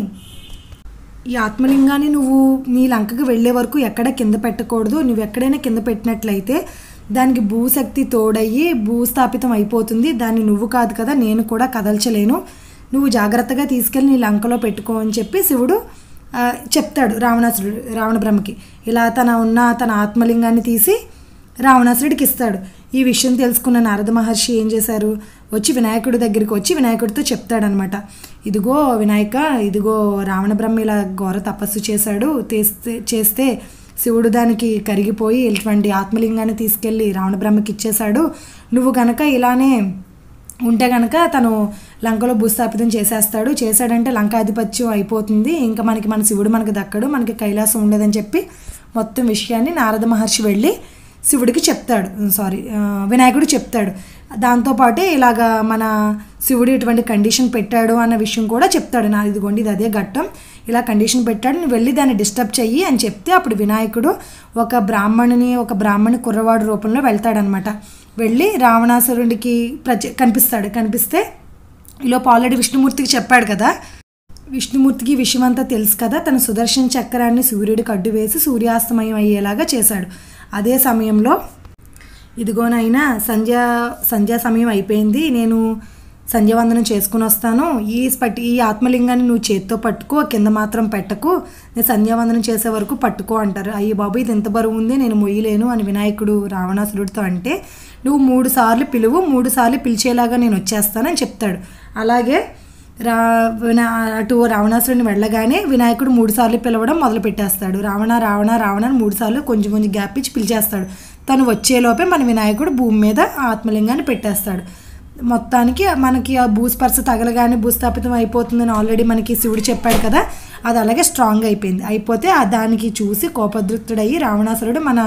ఈ ఆత్మలింగాన్ని నువ్వు నీ లంకకి వెళ్ళే వరకు ఎక్కడ కింద పెట్టకూడదు నువ్వు ఎక్కడైనా కింద పెట్టినట్లయితే దానికి భూశక్తి తోడయ్యి భూస్థాపితం అయిపోతుంది దాన్ని నువ్వు కాదు కదా నేను కూడా కదల్చలేను నువ్వు జాగ్రత్తగా తీసుకెళ్ళి నీ లంకలో పెట్టుకో అని చెప్పి శివుడు చెప్తాడు రావణాసురుడు రావణ బ్రహ్మకి ఇలా తన ఉన్న తన ఆత్మలింగాన్ని తీసి రావణాసురుడికి ఇస్తాడు ఈ విషయం తెలుసుకున్న నారద మహర్షి ఏం చేశారు వచ్చి వినాయకుడి దగ్గరికి వచ్చి వినాయకుడితో చెప్తాడనమాట ఇదిగో వినాయక ఇదిగో రావణ బ్రహ్మ ఇలా ఘోర తపస్సు చేశాడు చేస్తే చేస్తే శివుడు దానికి కరిగిపోయి ఇటువంటి ఆత్మలింగాన్ని తీసుకెళ్ళి రావణ బ్రహ్మకి ఇచ్చేశాడు నువ్వు కనుక ఇలానే ఉంటే కనుక తను లంకలో భూస్థాపితం చేసేస్తాడు చేశాడంటే లంకాధిపత్యం అయిపోతుంది ఇంకా మనకి మన శివుడు మనకు దక్కడు మనకి కైలాసం ఉండదని చెప్పి మొత్తం విషయాన్ని నారద మహర్షి వెళ్ళి శివుడికి చెప్తాడు సారీ వినాయకుడు చెప్తాడు దాంతోపాటే ఇలాగ మన శివుడు ఇటువంటి కండిషన్ పెట్టాడు అన్న విషయం కూడా చెప్తాడు నా ఇదిగోండి ఇది అదే ఘట్టం ఇలా కండిషన్ పెట్టాడు నువ్వు వెళ్ళి దాన్ని డిస్టర్బ్ చెయ్యి అని చెప్తే అప్పుడు వినాయకుడు ఒక బ్రాహ్మణుని ఒక బ్రాహ్మణి కుర్రవాడు రూపంలో వెళ్తాడనమాట వెళ్ళి రావణాసురుడికి ప్రచ కనిపిస్తాడు కనిపిస్తే ఈలోపు ఆల్రెడీ విష్ణుమూర్తికి చెప్పాడు కదా విష్ణుమూర్తికి విషయం అంతా తెలుసు కదా తన సుదర్శన చక్రాన్ని సూర్యుడికి అడ్డు వేసి సూర్యాస్తమయం అయ్యేలాగా చేశాడు అదే సమయంలో ఇదిగోనైనా సంధ్యా సంధ్యా సమయం అయిపోయింది నేను సంధ్యావందనం చేసుకుని వస్తాను ఈ పట్టి ఈ ఆత్మలింగాన్ని నువ్వు చేత్తో పట్టుకో కింద మాత్రం పెట్టకు నేను సంధ్యావందనం చేసే వరకు పట్టుకో అంటారు అయ్యి బాబు ఇది ఎంత బరువు ఉంది నేను మొయ్యలేను అని వినాయకుడు రావణాసురుడితో అంటే నువ్వు మూడు సార్లు పిలువు మూడు సార్లు పిలిచేలాగా నేను వచ్చేస్తానని చెప్తాడు అలాగే రా అటు రావణాసురుడిని వెళ్ళగానే వినాయకుడు మూడు సార్లు పిలవడం మొదలు పెట్టేస్తాడు రావణ రావణ రావణ మూడు సార్లు కొంచెం కొంచెం గ్యాప్ ఇచ్చి పిలిచేస్తాడు తను వచ్చేలోపే మన వినాయకుడు భూమి మీద ఆత్మలింగాన్ని పెట్టేస్తాడు మొత్తానికి మనకి ఆ భూస్పర్శ తగలగానే భూస్థాపితం అయిపోతుందని ఆల్రెడీ మనకి శివుడు చెప్పాడు కదా అది అలాగే స్ట్రాంగ్ అయిపోయింది అయిపోతే ఆ దానికి చూసి కోపదృప్తుడయ్యి రావణాసురుడు మన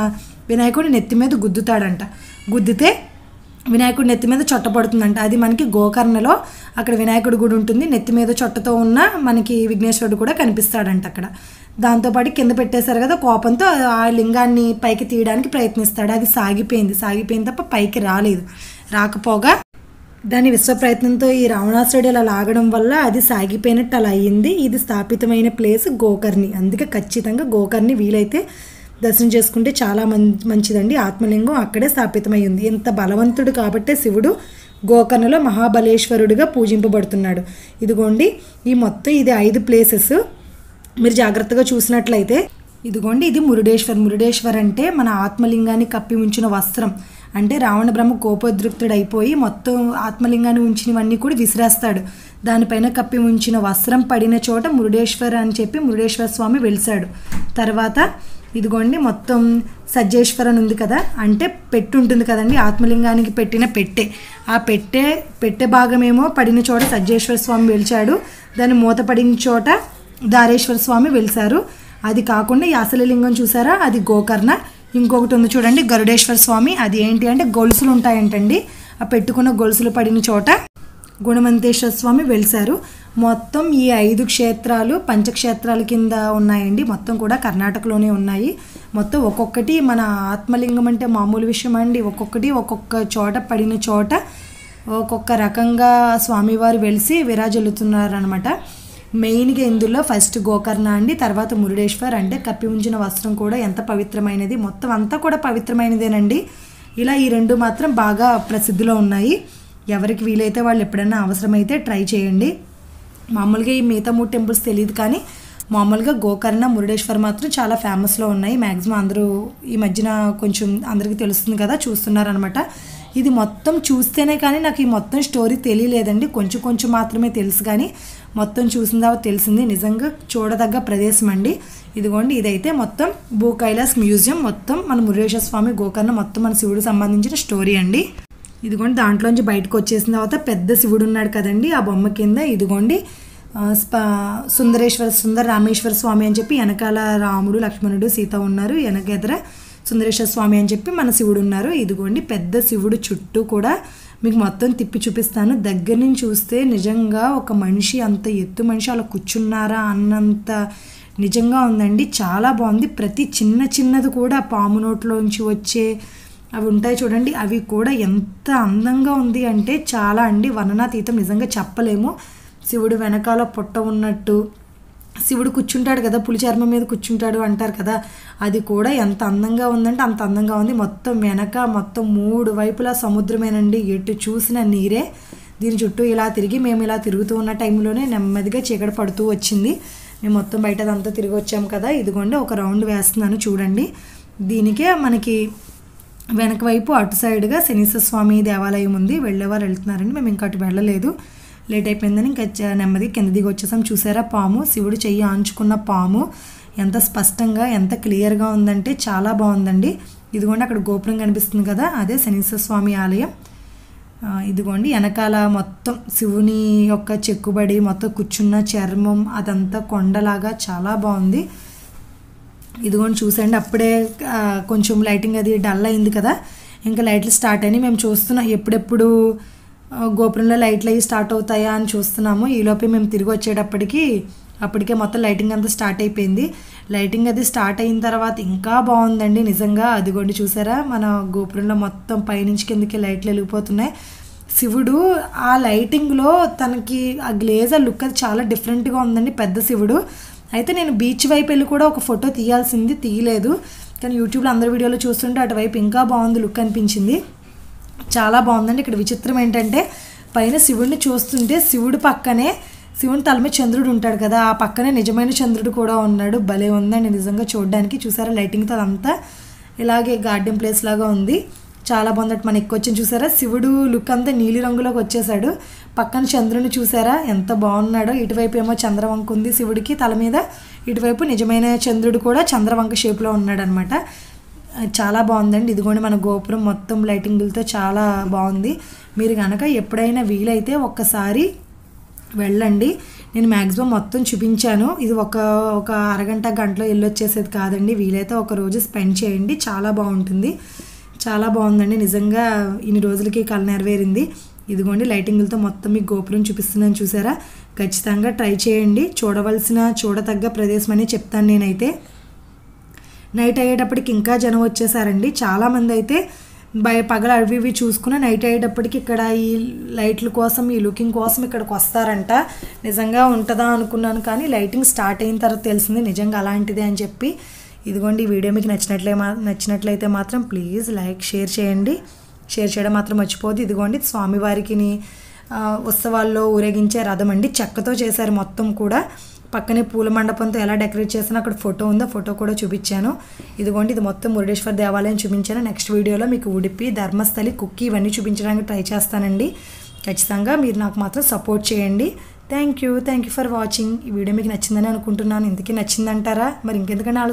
వినాయకుడి నెత్తి మీద గుద్దుతాడంట గుద్దితే వినాయకుడి నెత్తి మీద చొట్టపడుతుందంట అది మనకి గోకర్ణలో అక్కడ వినాయకుడి గుడి ఉంటుంది నెత్తి మీద చొట్టతో ఉన్న మనకి విఘ్నేశ్వరుడు కూడా కనిపిస్తాడంట అక్కడ దాంతోపాటు కింద పెట్టేశారు కదా కోపంతో ఆ లింగాన్ని పైకి తీయడానికి ప్రయత్నిస్తాడు అది సాగిపోయింది సాగిపోయింది తప్ప పైకి రాలేదు రాకపోగా దాని విశ్వ ప్రయత్నంతో ఈ రావణాసుడు ఇలా లాగడం వల్ల అది సాగిపోయినట్టు అలా అయ్యింది ఇది స్థాపితమైన ప్లేస్ గోకర్ణి అందుకే ఖచ్చితంగా గోకర్ణి వీలైతే దర్శనం చేసుకుంటే చాలా మంచిదండి ఆత్మలింగం అక్కడే స్థాపితమై ఉంది ఇంత బలవంతుడు కాబట్టే శివుడు గోకర్ణలో మహాబలేశ్వరుడిగా పూజింపబడుతున్నాడు ఇదిగోండి ఈ మొత్తం ఇది ఐదు ప్లేసెస్ మీరు జాగ్రత్తగా చూసినట్లయితే ఇదిగోండి ఇది మురుడేశ్వర్ మురుడేశ్వర్ అంటే మన ఆత్మలింగాన్ని ఉంచిన వస్త్రం అంటే రావణ బ్రహ్మ కోపోద్రిక్తుడైపోయి మొత్తం ఆత్మలింగాన్ని ఉంచినవన్నీ కూడా విసిరేస్తాడు దానిపైన కప్పి ఉంచిన వస్త్రం పడిన చోట మురుడేశ్వర్ అని చెప్పి మురుడేశ్వర స్వామి వెలిశాడు తర్వాత ఇదిగోండి మొత్తం సజ్జేశ్వరన్ ఉంది కదా అంటే పెట్టు ఉంటుంది కదండి ఆత్మలింగానికి పెట్టిన పెట్టే ఆ పెట్టే పెట్టె భాగమేమో పడిన చోట సజ్జేశ్వర స్వామి వెలిచాడు దాన్ని మూత పడిన చోట దారేశ్వర స్వామి వెలిశారు అది కాకుండా ఈ అసలిలింగం చూసారా అది గోకర్ణ ఇంకొకటి ఉంది చూడండి గరుడేశ్వర స్వామి అది ఏంటి అంటే గొలుసులు ఉంటాయంటండి ఆ పెట్టుకున్న గొలుసులు పడిన చోట గుణవంతేశ్వర స్వామి వెలిశారు మొత్తం ఈ ఐదు క్షేత్రాలు పంచక్షేత్రాల కింద ఉన్నాయండి మొత్తం కూడా కర్ణాటకలోనే ఉన్నాయి మొత్తం ఒక్కొక్కటి మన ఆత్మలింగం అంటే మామూలు విషయం అండి ఒక్కొక్కటి ఒక్కొక్క చోట పడిన చోట ఒక్కొక్క రకంగా స్వామివారు వెలిసి విరాజల్లుతున్నారనమాట మెయిన్గా ఇందులో ఫస్ట్ గోకర్ణ అండి తర్వాత మురుడేశ్వర్ అంటే కప్పి ఉంచిన వస్త్రం కూడా ఎంత పవిత్రమైనది మొత్తం అంతా కూడా పవిత్రమైనదేనండి ఇలా ఈ రెండు మాత్రం బాగా ప్రసిద్ధిలో ఉన్నాయి ఎవరికి వీలైతే వాళ్ళు ఎప్పుడైనా అవసరమైతే ట్రై చేయండి మామూలుగా ఈ మిగతా మూడు టెంపుల్స్ తెలియదు కానీ మామూలుగా గోకర్ణ మురుడేశ్వర్ మాత్రం చాలా ఫేమస్లో ఉన్నాయి మ్యాక్సిమం అందరూ ఈ మధ్యన కొంచెం అందరికీ తెలుస్తుంది కదా చూస్తున్నారనమాట ఇది మొత్తం చూస్తేనే కానీ నాకు ఈ మొత్తం స్టోరీ తెలియలేదండి కొంచెం కొంచెం మాత్రమే తెలుసు కానీ మొత్తం చూసిన తర్వాత తెలిసింది నిజంగా చూడదగ్గ ప్రదేశం అండి ఇదిగోండి ఇదైతే మొత్తం భూకైలాస్ మ్యూజియం మొత్తం మన మురేశ్వర స్వామి గోకర్ణ మొత్తం మన శివుడికి సంబంధించిన స్టోరీ అండి ఇదిగోండి దాంట్లోంచి బయటకు వచ్చేసిన తర్వాత పెద్ద శివుడు ఉన్నాడు కదండి ఆ బొమ్మ కింద ఇదిగోండి సుందరేశ్వర సుందర రామేశ్వర స్వామి అని చెప్పి వెనకాల రాముడు లక్ష్మణుడు సీత ఉన్నారు వెనక ఎదుర సుందరేశ్వర స్వామి అని చెప్పి మన శివుడు ఉన్నారు ఇదిగోండి పెద్ద శివుడు చుట్టూ కూడా మీకు మొత్తం తిప్పి చూపిస్తాను దగ్గర నుంచి చూస్తే నిజంగా ఒక మనిషి అంత ఎత్తు మనిషి అలా కూర్చున్నారా అన్నంత నిజంగా ఉందండి చాలా బాగుంది ప్రతి చిన్న చిన్నది కూడా పాము నోట్లోంచి వచ్చే అవి ఉంటాయి చూడండి అవి కూడా ఎంత అందంగా ఉంది అంటే చాలా అండి వర్ణనాతీతం నిజంగా చెప్పలేము శివుడు వెనకాల పొట్ట ఉన్నట్టు శివుడు కూర్చుంటాడు కదా చర్మం మీద కూర్చుంటాడు అంటారు కదా అది కూడా ఎంత అందంగా ఉందంటే అంత అందంగా ఉంది మొత్తం వెనక మొత్తం మూడు వైపులా సముద్రమేనండి ఎటు చూసిన నీరే దీని చుట్టూ ఇలా తిరిగి మేము ఇలా తిరుగుతూ ఉన్న టైంలోనే నెమ్మదిగా చీకట పడుతూ వచ్చింది మేము మొత్తం బయట అదంతా తిరిగి వచ్చాము కదా ఇదిగోండి ఒక రౌండ్ వేస్తున్నాను చూడండి దీనికే మనకి వెనక వైపు అటు సైడ్గా శనీశ్వర స్వామి దేవాలయం ఉంది వెళ్ళేవారు వెళ్తున్నారండి మేము ఇంకా అటు వెళ్ళలేదు లేట్ అయిపోయిందని ఇంకా నెమ్మది కింద దిగి వచ్చేసాం చూసారా పాము శివుడు చెయ్యి ఆంచుకున్న పాము ఎంత స్పష్టంగా ఎంత క్లియర్గా ఉందంటే చాలా బాగుందండి ఇదిగోండి అక్కడ గోపురం కనిపిస్తుంది కదా అదే శనీశ్వర స్వామి ఆలయం ఇదిగోండి వెనకాల మొత్తం శివుని యొక్క చెక్కుబడి మొత్తం కూర్చున్న చర్మం అదంతా కొండలాగా చాలా బాగుంది ఇదిగోండి చూసండి అప్పుడే కొంచెం లైటింగ్ అది డల్ అయింది కదా ఇంకా లైట్లు స్టార్ట్ అయినాయి మేము చూస్తున్నాం ఎప్పుడెప్పుడు గోపురంలో లైట్లు అవి స్టార్ట్ అవుతాయా అని చూస్తున్నాము ఈలోపే మేము తిరిగి వచ్చేటప్పటికి అప్పటికే మొత్తం లైటింగ్ అంతా స్టార్ట్ అయిపోయింది లైటింగ్ అది స్టార్ట్ అయిన తర్వాత ఇంకా బాగుందండి నిజంగా అదిగోండి చూసారా మన గోపురంలో మొత్తం పైనుంచి కిందకి లైట్లు వెలిగిపోతున్నాయి శివుడు ఆ లైటింగ్లో తనకి ఆ గ్లేజ్ ఆ లుక్ అది చాలా డిఫరెంట్గా ఉందండి పెద్ద శివుడు అయితే నేను బీచ్ వైపు వెళ్ళి కూడా ఒక ఫోటో తీయాల్సింది తీయలేదు కానీ యూట్యూబ్లో అందరి వీడియోలో చూస్తుంటే అటువైపు ఇంకా బాగుంది లుక్ అనిపించింది చాలా బాగుందండి ఇక్కడ విచిత్రం ఏంటంటే పైన శివుడిని చూస్తుంటే శివుడు పక్కనే శివుని తలమే చంద్రుడు ఉంటాడు కదా ఆ పక్కనే నిజమైన చంద్రుడు కూడా ఉన్నాడు భలే ఉందండి నిజంగా చూడడానికి చూసారా లైటింగ్ అదంతా ఇలాగే గార్డెన్ ప్లేస్ లాగా ఉంది చాలా బాగుందట ఎక్కువ వచ్చింది చూసారా శివుడు లుక్ అంతా నీలి రంగులోకి వచ్చేసాడు పక్కన చంద్రుని చూసారా ఎంత బాగున్నాడో ఇటువైపు ఏమో చంద్రవంక ఉంది శివుడికి తల మీద ఇటువైపు నిజమైన చంద్రుడు కూడా చంద్రవంక షేప్లో అనమాట చాలా బాగుందండి ఇదిగోండి మన గోపురం మొత్తం లైటింగ్లతో చాలా బాగుంది మీరు కనుక ఎప్పుడైనా వీలైతే ఒక్కసారి వెళ్ళండి నేను మ్యాక్సిమం మొత్తం చూపించాను ఇది ఒక ఒక అరగంట గంటలో వెళ్ళొచ్చేసేది కాదండి వీలైతే ఒక రోజు స్పెండ్ చేయండి చాలా బాగుంటుంది చాలా బాగుందండి నిజంగా ఇన్ని రోజులకి కళ నెరవేరింది ఇదిగోండి లైటింగ్లతో మొత్తం మీకు గోపురం చూపిస్తున్నాను చూసారా ఖచ్చితంగా ట్రై చేయండి చూడవలసిన చూడతగ్గ ప్రదేశం అని చెప్తాను నేనైతే నైట్ అయ్యేటప్పటికి ఇంకా జనం వచ్చేసారండి చాలామంది అయితే భయ పగలు అవి ఇవి చూసుకుని నైట్ అయ్యేటప్పటికి ఇక్కడ ఈ లైట్ల కోసం ఈ లుకింగ్ కోసం ఇక్కడికి వస్తారంట నిజంగా ఉంటుందా అనుకున్నాను కానీ లైటింగ్ స్టార్ట్ అయిన తర్వాత తెలిసింది నిజంగా అలాంటిదే అని చెప్పి ఇదిగోండి ఈ వీడియో మీకు నచ్చినట్లే నచ్చినట్లయితే మాత్రం ప్లీజ్ లైక్ షేర్ చేయండి షేర్ చేయడం మాత్రం మర్చిపోదు ఇదిగోండి స్వామివారికిని ఉత్సవాల్లో ఊరేగించే రథం అండి చెక్కతో చేశారు మొత్తం కూడా పక్కనే పూల మండపంతో ఎలా డెకరేట్ చేసినా అక్కడ ఫోటో ఉందో ఫోటో కూడా చూపించాను ఇదిగోండి ఇది మొత్తం మురుడేశ్వర దేవాలయం చూపించాను నెక్స్ట్ వీడియోలో మీకు ఉడిపి ధర్మస్థలి కుక్కి ఇవన్నీ చూపించడానికి ట్రై చేస్తానండి ఖచ్చితంగా మీరు నాకు మాత్రం సపోర్ట్ చేయండి thank you thank you for watching ఈ వీడియో మీకు నచ్చిందని అనుకుంటున్నాను ఇంతకీ నచ్చిందంటారా మరి ఇంకెందుకంటే